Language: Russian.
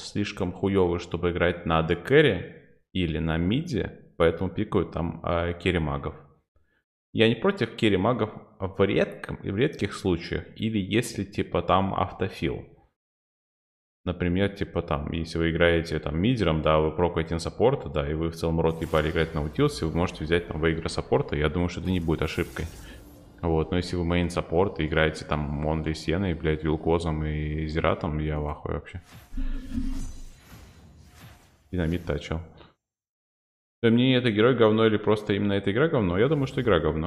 слишком хуёвый, чтобы играть на декэре или на миде, поэтому пикают там э, керри магов. Я не против керри магов в редком и в редких случаях, или если типа там автофил. Например, типа там, если вы играете там мидером, да, вы прокаете на саппорта, да, и вы в целом рот ебали играть на утилсе, вы можете взять там выигры саппорта, я думаю, что это не будет ошибкой. Вот, но если вы мейн саппорт и играете там Монли Сеной, блядь, Вилкозом и Зератом, я в ахуе вообще. Динамит-то о чем? Да мне это герой говно или просто именно эта игра говно? Я думаю, что игра говно.